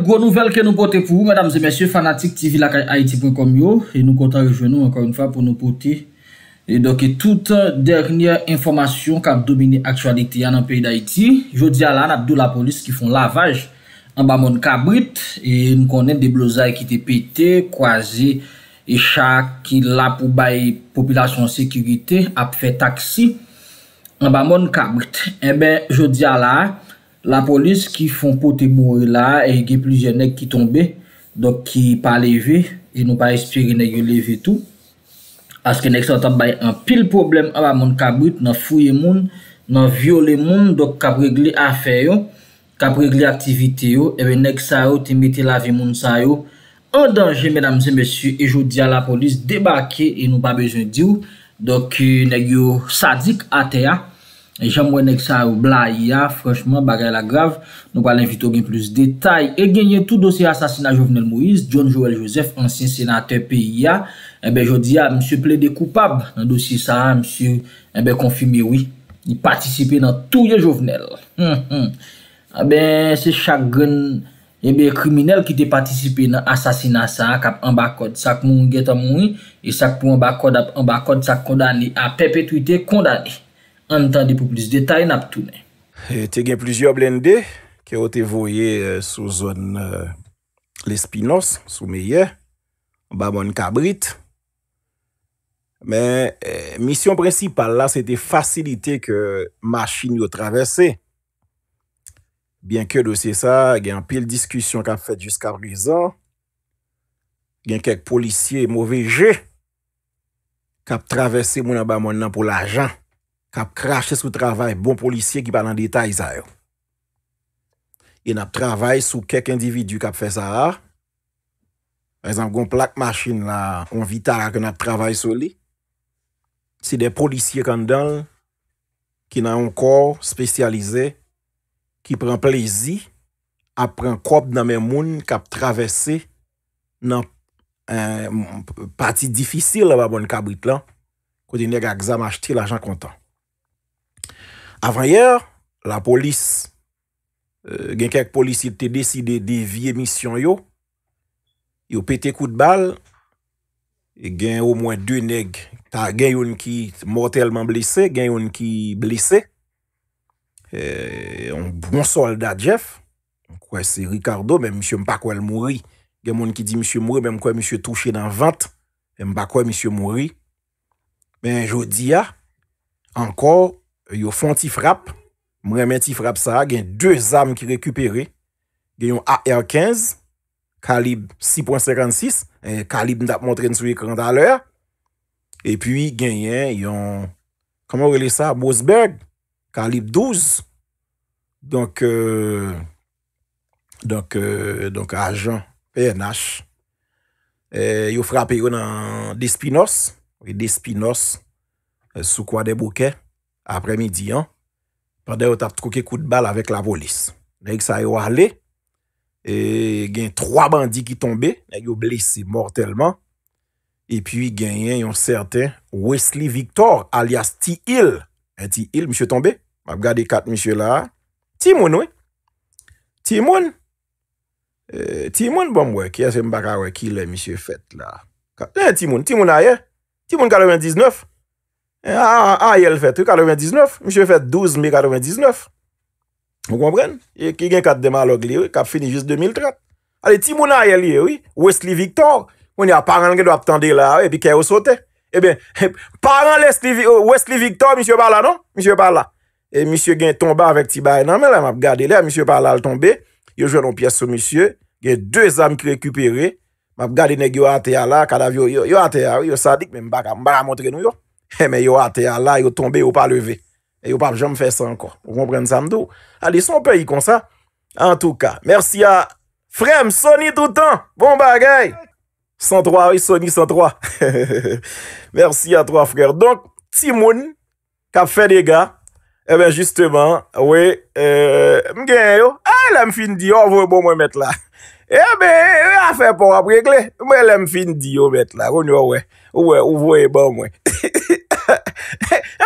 Gwo nouvel ke nou pote pou mèdames e mèsyè fanatik TV la Haiti.com yo E nou konta rejou nou ankon yon fwa pou nou pote E doke touta dernyè informasyon Kab domine aksualite yan an peyi d'Haiti Jodi ala an abdou la polis ki fon lavaj An ba moun kabrit E nou konen de blozay ki te pite Kwazi E chak ki la pou bay Popilasyon sekirite Ap fe taksi An ba moun kabrit Ebe jodi ala La polis ki fon poti mou la, e ge plizye nek ki tombe, dok ki pa leve, e nou pa espiri nek yo leve tou. Aske nek sa tap bay an pil problem, aba moun kabrit nan fuyen moun, nan viole moun, dok kabregle afe yo, kabregle aktivite yo, ewe nek sa yo, te meti lavi moun sa yo. An danje, menamze, mesyu, e joudi a la polis, debake, e nou pa bezon diyo, dok e, nek yo sadik ate ya, E jan mwen ek sa ou bla ya Franchman bagay la grav Nou pa l'invito gen plus detay E genye tout dosye asasina jovenel mouiz John Joel Joseph, ansin senate pe ya E eh be jodi ya, msye ple de koupab Nan dosye sa, msye E eh be konfime wii Ni patisipe nan touye jovenel A eh be se chak gen E be kriminel ki te patisipe Nan asasina sa Kap an bakod, sak moun geta moun E sak pou an bakod, ap an bakod Sak kondani, ap perpetuite kondani an tan di pou plis detay nap toune. E te gen plis yo blende, ke o te voye e, sou zon e, l'espinos, sou meye, ba mon kabrit. Men, misyon presipal la, se te fasilite ke machin yo travese. Bien ke dosye sa, gen apil diskusyon kap fet jusqu'a rizan, gen kek polisye mouve je, kap travese mounan ba mon nan pou la jan. kap krashe sou travay bon polisye ki pa nan detay zayou. E nap travay sou kek individu kap fe zara, rezan goun plak machin la, anvita la ke nap travay sou li, se de polisye kandal, ki nan ankor spesyalize, ki pren plezi, ap pren kop nan men moun, kap travese nan eh, pati difisil la ba bon kabwit lan, kou di nek ak zam achte la jan kontan. Avanyer, la polis, euh, gen kek polis ite deside devye misyon yo, yo pete kout bal, gen ou mwen 2 neg, ta gen yon ki motelman blese, gen yon ki blese, e, euh, yon bon soldat jef, kwa se Ricardo, men msye mpa kwa l mouri, gen mwen ki di msye mouri, men mkwa msye touche nan vant, men mkwa msye mouri, men jodi ya, ankor, yo fon ti frap, mwen men ti frap sa, gen yon 2 am ki rekupere, gen yon AR-15, kalib 6.56, kalib ndap montren sou ekran taler, e pi gen yon, kama wile sa, Bosberg, kalib 12, donk ajan PNH, yo frap yo nan Despinos, despinos euh, sou kwa de bouke, apre midi an, pwede yo tap troke kout bal avèk la volis. Nè yon sa yon wale, e gen yon 3 bandi ki tombe, nè yon blisi mortelman, e pi gen yon yon certain Wesley Victor, alias T. Hill. E T. Hill, mishè tombe, mab gade 4 mishè la, Timon wè. Timon, e, Timon, Timon bom wè, kè se mbak a wè, ki lè mishè fèt la. E eh, Timon, Timon a ye, Timon galowè 19, Ah, ah, ah, a yel fèt, wè, 99. Mishè fèt 12 mai, 99. Ou kompren? Ki gen kat deman log li, wè, kap fini jist 2030. Ale, ti moun a yel li, wè, Wesley Victor. Moun ya, paran gen do ap tende la, wè, pi kè ou sote. E ben, paran Wesley Victor, Mishè par la, non? Mishè par la. E Mishè gen tomba avèk ti ba enanmen, la, map gade le. Mishè par la al tombe, yo jwè non piè sou Mishè. Gen dwe zam ki rekupere. Map gade nek yo ante ya la, kad avyo yo ante ya, wè. Yo sadik, men baka, mbara montre nou yo. E eh, men yo ate ya la, yo tombe, yo pa leve. E yo pa jom fè sa ankon. Ou mwen pren sa mdou. Ali, son pe yi kon sa. En tout ka. Mersi ya frem, Sony toutan. Bon bagay. 103, oui, Sony 103. Mersi ya 3 frem. Donk, ti moun, ka fè de ga, e eh men justeman, euh, mgen yo, ay eh, lem fin diyo, oh, vwe bon mwen met la. E men, a fè pou aprekle, mwen lem fin diyo met la. O nou wè, wè, wè, wè, wè, wè, wè.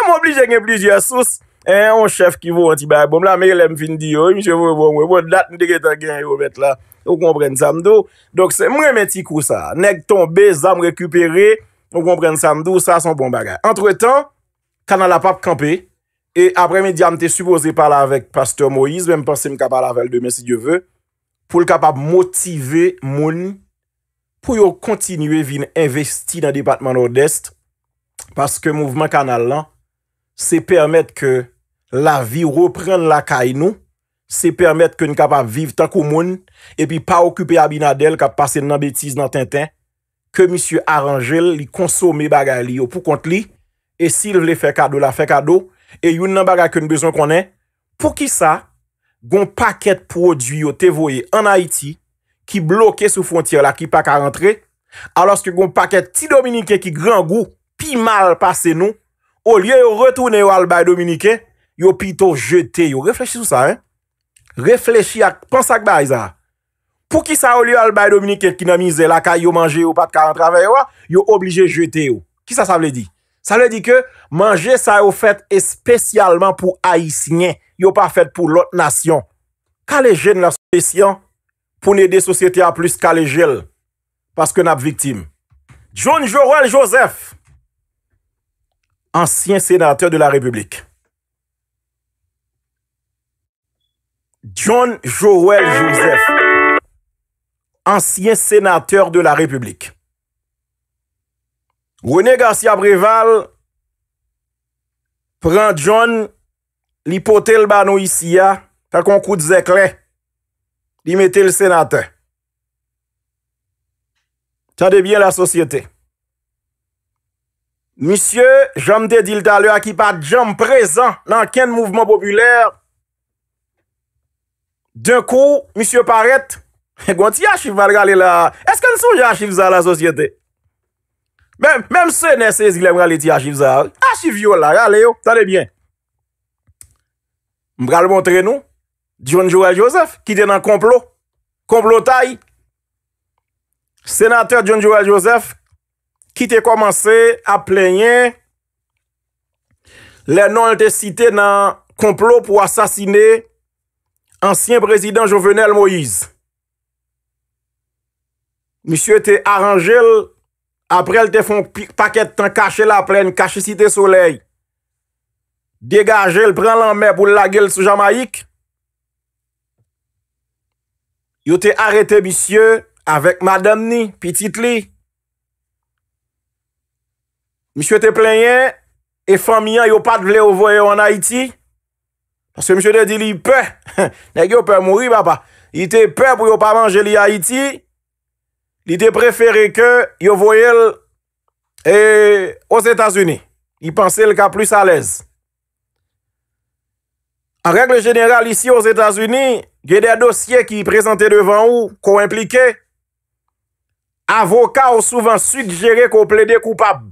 Mwen bli jenye plijye asos e, On chef ki vou an ti bag bom La mè yon lem fin di yo Mwen dat n deket a gen yo bet la Ou kon pren sam do Mwen men ti kou sa Nèk ton bez am rekupere Ou kon pren sam do Sa son bon bagay Entre tan Kanan la pap kampe E apre medyan te supose Parla avèk pastor Moise Mwen pense m kapal avèl demè si die vè Pou l kapap motive moun Pou yo kontinue vin investi Nan departman Nord-Est Paske mouvman kanal lan, se permet ke la vi repren la kay nou, se permet ke n ka pa viv tan kou moun, epi pa okupe Abinadel ka pase nan betiz nan tenten, ke misye Arangel li konsome bagay li yo pou kont li, e si l vle fe kado la fe kado, e yon nan bagay ke n bezon konen, pou ki sa, gon paket prodwyo te voye an Haiti, ki bloke sou fontir la ki pak a rentre, alos ke gon paket ti dominike ki gran gou, mal pase nou, ou liye yo retoune yo al baye dominike, yo pito jete yo. Reflechi sou sa, reflechi ak, pansak baye za. Pou ki sa ou liye al baye dominike kinamize la, ka yo manje yo patka an trave yo, yo oblije jete yo. Ki sa sa vle di? Sa vle di ke manje sa yo fèt espécialman pou haïs nyen, yo pa fèt pou lot nasyon. Ka le jen la sou fèsyon pou ne de sosyete a plus ka le jel paske nap viktim. John Jorwell Joseph, ansyen senatèr de la republik. John Joel Joseph, ansyen senatèr de la republik. Gwene Garcia Breval pran John li potèl bano isiya ta konkout zèk lè li metèl senatè. Tade byè la sosyetè. Misyè, jom te dil talè akipat jom prezant nan ken mouvman popüler. Dèn kou, misyè paret, gwen ti yachiv mal gale la. Esken sou yachiv za la sosyete? Mèm se nè se zile mwale ti yachiv za, yachiv yo la, gale yo, sanè byen. Mwale montre nou, John Joel Joseph, ki den nan komplo. Komplo tay, senatèr John Joel Joseph, ki te komanse a plenye, le non te site nan komplo pou asasine ansyen prezident Jovenel Moïse. Misyon te aranje, apre te fon paket tan kache la plen, kache site soley. Degaje, pren lanme pou la gel sou Jamaik. Yo te arete, misyon, avek madame ni, pitit li, Mishwe te plenye, e fan miyan yo pat vle yo voye ou an Haiti. Pansye mishwe de di li pe, ne ge yo pe mouri baba. Li te pe pou yo pa manje li Haiti. Li te prefere ke yo voye ou os Etats-Unis. I panse lika plus alez. En regle general, isi os Etats-Unis, ge de dosye ki prezante devan ou, ko implike, avoka ou souvan sugere ko ple de koupab.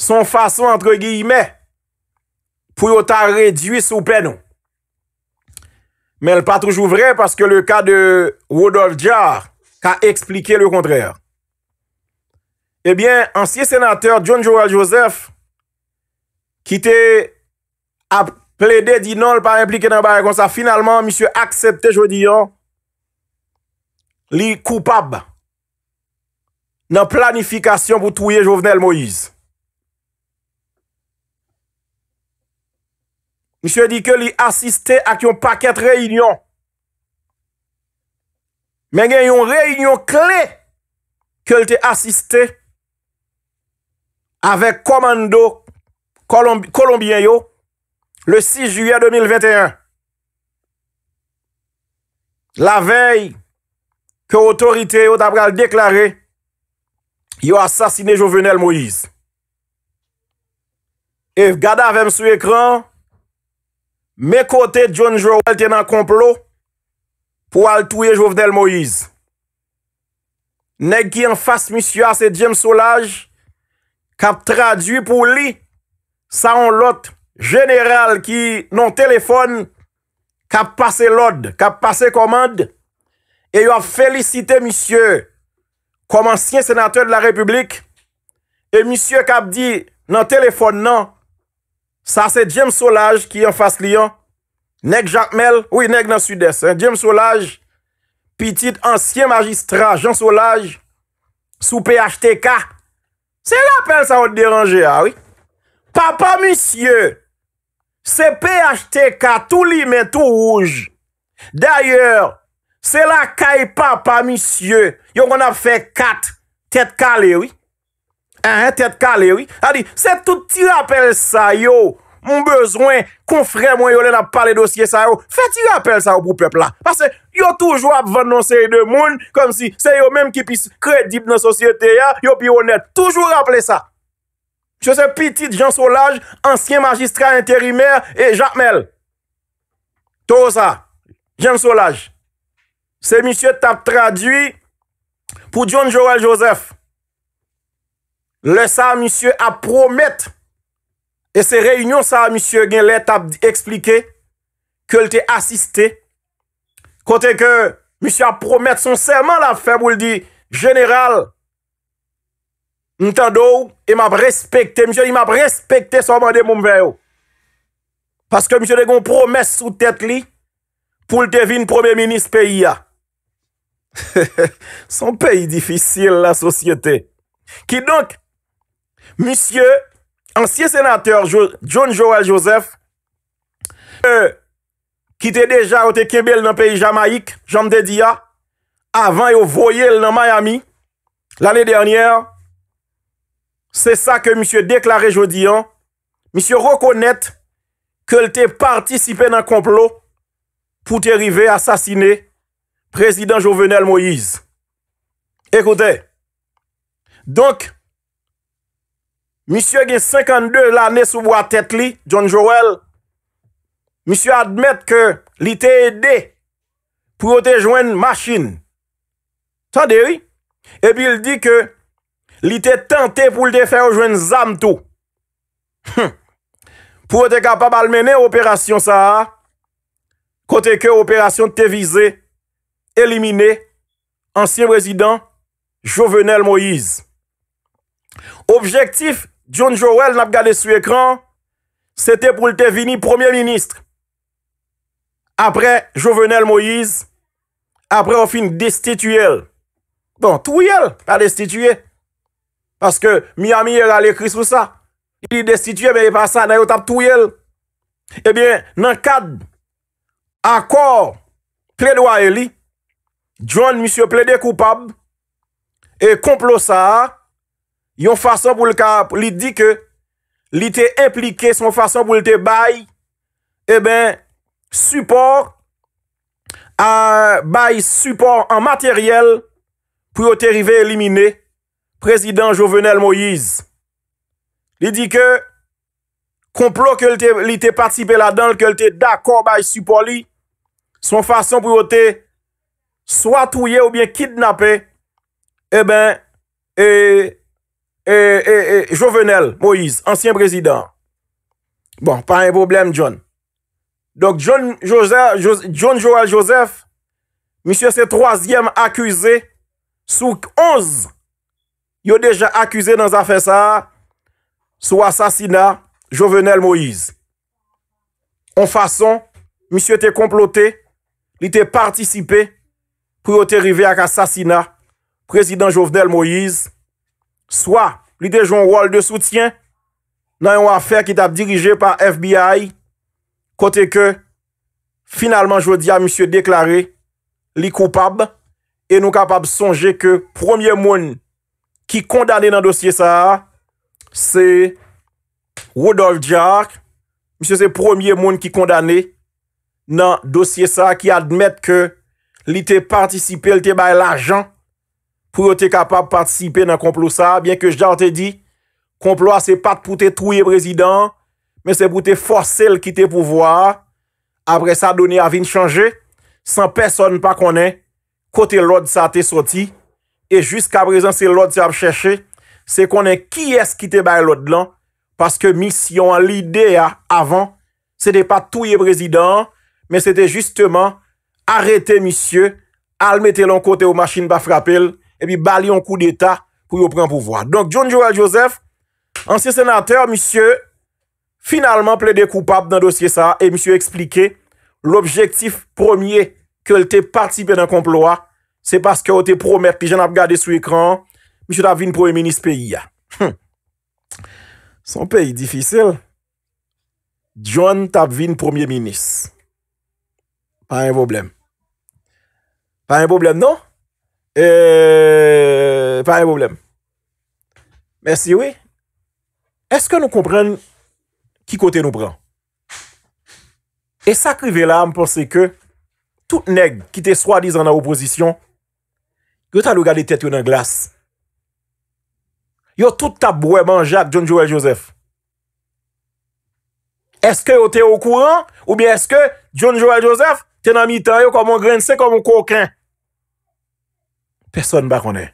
Son fason, entre gui imè, pou yo ta redwi sou penon. Men l pa toujou vre, paske le ka de Rodolphe Djar, ka eksplike le kontrèr. Ebyen, eh ansye senatèr John Joël Joseph, ki te ap plede di non l pa implike nan barakonsa, a finalman, misyo aksepte jodi an, li koupab nan planifikasyon pou touye Jovenel Moïse. mi se di ke li asiste ak yon paket reyinyon. Men gen yon reyinyon kle ke li te asiste avek komando kolombien yo le 6 juyè 2021. La vey ke otorite yo tabral deklare yo asasine Jovenel Moïse. E gada avem sou ekran Mè kote John Jowell te nan komplo pou al touye Jouvenel Moïse. Nè ki an fas misyo a se James Solage, kap tradwi pou li sa an lot general ki nan telefon kap pase lod, kap pase komand, e yo a felicite misyo kom ansyen senateur de la republik, e misyo kap di nan telefon nan, Sa se James Solage ki yon fase li yon, nek Jacques Mel, ou yon nek nan sud-est. James Solage, pitit ansyen magistrat, Jean Solage, sou PHTK. Se yon apel sa wot deranje a, ah oui. Papa, misye, se PHTK, tou li men tou ouj. D'ayor, se la kay papa, misye, yon kon ap fe kat, tet kale, oui. A dit, se tout ti rappel sa yo, moun bezwen kon fre mwen yo le na pale dosye sa yo, fe ti rappel sa yo pou pepla. Pase yo toujou ap vandonsen yon moun, kom si se yo menm ki pis kredib nan sosyete ya, yo pi honet toujou rappel sa. Se se pitit Jean Solage, ansyen magistra interimeur, e Jacques Mel. Tou sa, Jean Solage. Se misye tap tradwi pou John Joel Joseph. Lè sa monsye ap promett E se reyon sa monsye gen lè tap explike Kèl te asiste Kote ke monsye ap promett Sonsèman la fèm ou ldi General Ntadou I map respekte Monsye i map respekte Sò mande mounbeyo Paske monsye de gon promes sou tèt li Poul te vin promey minis peyi ya Son peyi difisil la sosyete Ki donk Monsye, ansye senatèr John Joel Joseph, ki euh, te deja ou te kebel nan peyi Jamaik, janm te diya, ah, avan yo voye el nan Miami, l'anè dèrnièr, se sa ke monsye deklare jodi an, monsye rekonèt ke lte partisipe nan komplot pou te rive asasine Prezident Jovenel Moïse. Ekote, donk, misyo gen 52 l'anè sou vwa tèt li, John Jowell, misyo admèt ke li te edè pou yo te jwen machin. Sa deri? Epi il di ke li te tentè pou li te fè yo jwen zam tou. Pou yo te kapab almenè operasyon sa, kote ke operasyon te vize elimine ansyen prezident Jovenel Moïse. Objektif John Joel nap gade su ekran, se te pou lte vini Premier Ministre. Apre, Jovenel Moïse, apre ou fin destituye. Bon, touye, pa destituye. Paske Miami yon al ekri sou sa. Il destituye, me yon pa sa, nan yo tap touye. Ebyen, eh nan kad, akor, ple do a eli, John, misyo ple de koupab, e komplo sa a, yon fason pou li di ke li te implike, son fason pou li te bay, e ben, support, bay support an materyel pou yo te rive elimine, prezident Jovenel Moïse. Li di ke, konplo ke li te patipe la dan, ke li te dako bay support li, son fason pou yo te swa touye ou bien kidnape, e ben, e, E, e, e Jovenel Moïse, ansyen prezident. Bon, pa yon problem, John. Donk, John Joël Joseph, misye se troasyem akuse, souk onz, yo deja akuse nan zafen sa, sou asasina Jovenel Moïse. On fason, misye te komplote, li te partisipe, pou yo te rive ak asasina, prezident Jovenel Moïse, Soa, li te joun rol de soutien nan yon afer ki tap dirije par FBI kote ke finalman jodi a msye deklare li koupab e nou kapab sonje ke promye moun ki kondane nan dosye sa se Rudolf Jack, msye se promye moun ki kondane nan dosye sa ki admet ke li te partisipe, li te bay l'ajan pou yo te kapab patisipe nan komplo sa, byen ke jan te di, komplo a se pat pou te trouye prezidant, men se pou te forcel ki te pouvoar, apre sa doni avin chanje, san person pa konen, kote lod sa te soti, e jisk aprezen se lod sa ap cheshe, se konen ki esk ki te bay lod lan, paske misyon an lidea avan, se te pat trouye prezidant, men se te justeman, arete misyon, al metelon kote ou machin pa frapel, epi bali yon kou d'Etat pou yon pren pouvoi. Donk, John Joel Joseph, ansye senater, misye, finalman ple de koupap nan dosye sa, e misye eksplike, l'objektif promye ke lte partipe nan komploa, se paske o te promet, pi jen ap gade sou ekran, misye tap vin promye minis peyi ya. Son peyi, difisil. John tap vin promye minis. Pa yon problem. Pa yon problem, non? Eee, pa yon problem. Men si we, eske nou kompren ki kote nou pran? E sakri ve l'arm pou se ke, tout neg ki te swadizan nan opozisyon, yo ta lou gade tet yo nan glas. Yo tout ta brouè man Jacques, John Joël Joseph. Eske yo te okouran? Ou bi eske, John Joël Joseph, te nan mitan yo koman grense koman koukren? Peson ba konen.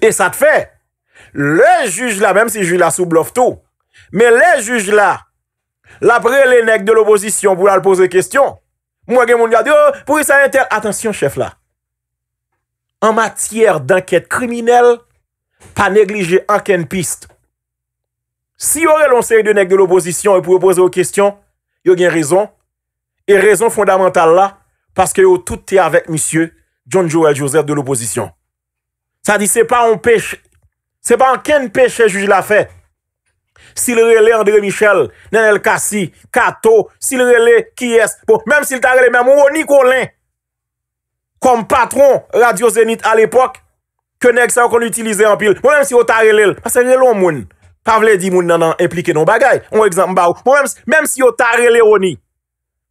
E sa te fe, le juj la, mem oh, si juj la sou blof tou, me le juj la, la pre le nek de l'oposisyon, pou la l'pose kestyon, mwen gen moun gade, pou y sa yon tel, atensyon chef la, an matyer d'anket kriminel, pa neglije anken pist. Si yo re lon se yon de nek de l'oposisyon, yon pou yon pose yon kestyon, yo gen rezon, e rezon fondamental la, paske yo tout te avek misyeu, John Joël Joseph de l'opposition. Sa di se pa an peche. Se pa an ken peche juji la fe. Si le rele André Michel, nen el Kassi, Kato, si le rele Kies, bon, mèm si le ta rele mèm, mèm ou ni kon lè kom patron Radio Zenit al epok ke neg sa kon utilize an pil. Bon, mèm si ou ta rele lè, pa se rele ou moun. Pa vle di moun nan nan implike nou bagay. Mèm bon, si ou ta rele lè ou ni,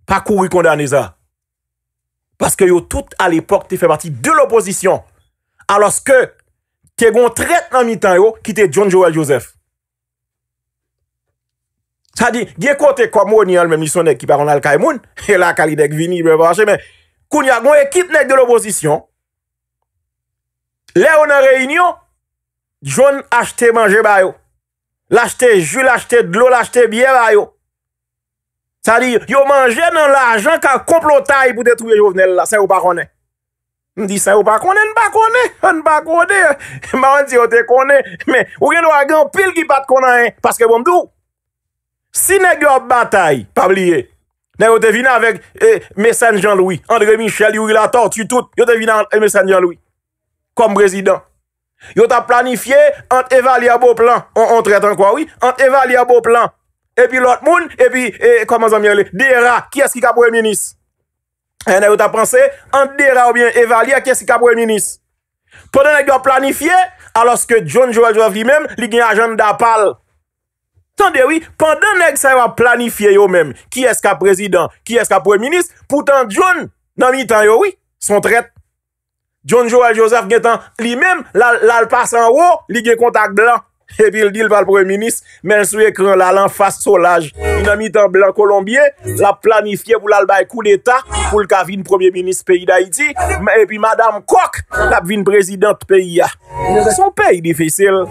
pa kouri kondaneza. Paske yo tout al epok te fe bati de l'oposisyon aloske te gon tret nan mi tan yo kite John Joel Joseph. Sa di, diye kote kwa mouni alme misyon ek kipa Ronald Kaimoun, he la kalidek vini, mwen pa wache men, koun ya gon ek kitnek de l'oposisyon, le ou nan reynyon, John achete manje bayo, l'achete jus, l'achete dlo, l'achete biye bayo, Sa li yo manje nan la jan ka komplotay pou detrouye jovenel la. Sa yo pa konen. Mdi sa yo pa konen, nba konen. Nba konen. Mba manji yo te konen. Men, ou gen wagan pil ki pat konen. Paske bomdou. Sineg yo batay, pabliye. Ne yo te vina vek eh, mesen jan loui. Andre Michel, yu ila tort, yu tout. Yo te vina mesen eh, jan loui. Kom brezidan. Yo ta planifiye an evalia bo plan. On treten kwa, oui? An evalia bo plan. E pi lot moun, e pi, e koman zan mirele? Dera, ki eski ka pre-minis? E eh, nan yo ta panse, an dera ou bien evalye a ki eski ka pre-minis? Pendan ek yo planifiye, aloske John Joël Joseph li men, li gen ajan da pal. Tande oui, pendan ek se yo planifiye yo men, ki eska prezident, ki eska pre-minis, poutan John nan mi tan yo, oui, son tret. John Joël Joseph gen tan li men, la l pasan ou, li gen kontak blan. epi l di l val premier minis men sou ekran la lan fase solaj. Y nan mi tan blan kolombie la planifiye pou l albay kou l eta pou l ka vin premier minis peyi d'Haïti epi madame kok la vin prezident peyi ya. Y nan son peyi difisil.